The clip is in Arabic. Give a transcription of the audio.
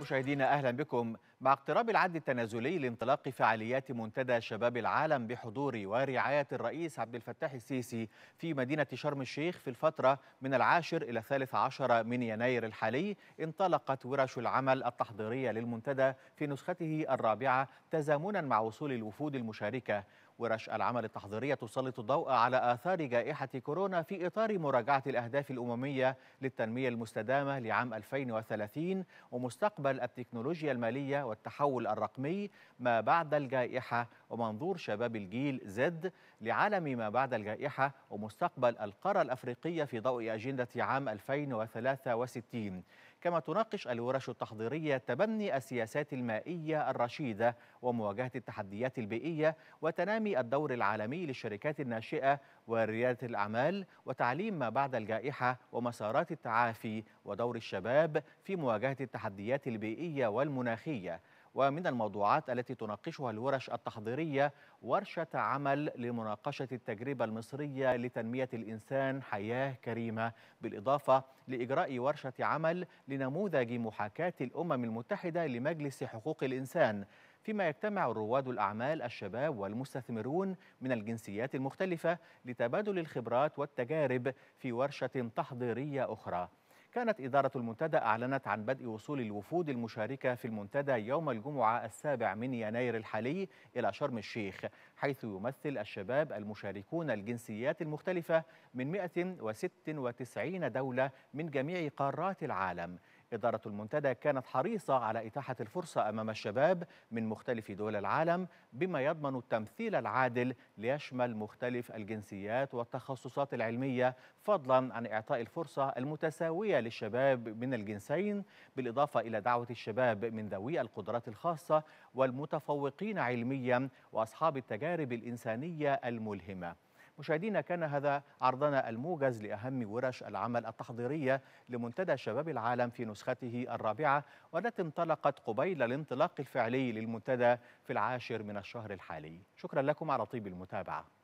مشاهدينا أهلا بكم مع اقتراب العد التنازلي لانطلاق فعاليات منتدى شباب العالم بحضور ورعاية الرئيس عبد الفتاح السيسي في مدينة شرم الشيخ في الفترة من العاشر إلى الثالث عشر من يناير الحالي انطلقت ورش العمل التحضيرية للمنتدى في نسخته الرابعة تزامنا مع وصول الوفود المشاركة ورش العمل التحضيرية تسلط الضوء على آثار جائحة كورونا في إطار مراجعة الأهداف الأممية للتنمية المستدامة لعام 2030 ومستقبل التكنولوجيا المالية والتحول الرقمي ما بعد الجائحة ومنظور شباب الجيل زد لعالم ما بعد الجائحة ومستقبل القارة الأفريقية في ضوء أجندة عام 2063 كما تناقش الورش التحضيرية تبني السياسات المائية الرشيدة ومواجهة التحديات البيئية وتنامي الدور العالمي للشركات الناشئة وريادة الأعمال وتعليم ما بعد الجائحة ومسارات التعافي ودور الشباب في مواجهة التحديات البيئية والمناخية ومن الموضوعات التي تناقشها الورش التحضيرية ورشة عمل لمناقشة التجربة المصرية لتنمية الإنسان حياة كريمة بالإضافة لإجراء ورشة عمل لنموذج محاكاة الأمم المتحدة لمجلس حقوق الإنسان فيما يجتمع رواد الأعمال الشباب والمستثمرون من الجنسيات المختلفة لتبادل الخبرات والتجارب في ورشة تحضيرية أخرى كانت إدارة المنتدى أعلنت عن بدء وصول الوفود المشاركة في المنتدى يوم الجمعة السابع من يناير الحالي إلى شرم الشيخ حيث يمثل الشباب المشاركون الجنسيات المختلفة من 196 دولة من جميع قارات العالم إدارة المنتدى كانت حريصة على إتاحة الفرصة أمام الشباب من مختلف دول العالم بما يضمن التمثيل العادل ليشمل مختلف الجنسيات والتخصصات العلمية فضلا عن إعطاء الفرصة المتساوية للشباب من الجنسين بالإضافة إلى دعوة الشباب من ذوي القدرات الخاصة والمتفوقين علميا وأصحاب التجارب الإنسانية الملهمة مشاهدينا كان هذا عرضنا الموجز لأهم ورش العمل التحضيرية لمنتدى شباب العالم في نسخته الرابعة والتي انطلقت قبيل الانطلاق الفعلي للمنتدى في العاشر من الشهر الحالي شكرا لكم على طيب المتابعة